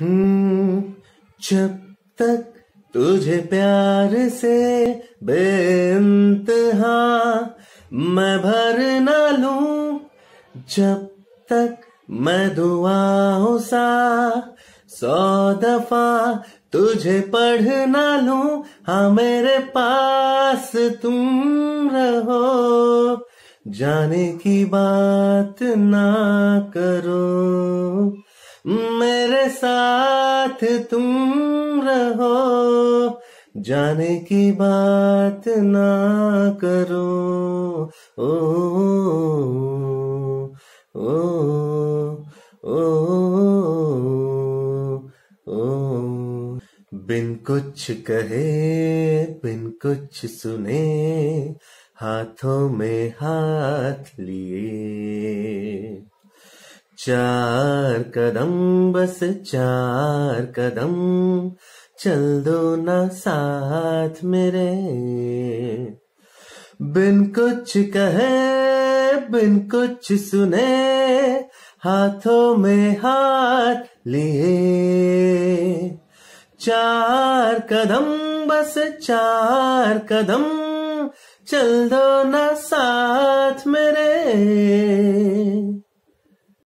जब तक तुझे प्यार से हा मैं भर ना लू जब तक मैं दुआ सा सौ दफा तुझे पढ़ ना लू हाँ मेरे पास तुम रहो जाने की बात ना करो हम्म। साथ तुम रहो जाने की बात ना करो ओ, ओ, ओ, ओ बिन कुछ कहे बिन कुछ सुने हाथों में हाथ लिए चार कदम बस चार कदम चल दो ना साथ मेरे बिन कुछ कहे बिन कुछ सुने हाथों में हाथ लिए चार कदम बस चार कदम चल दो ना साथ मेरे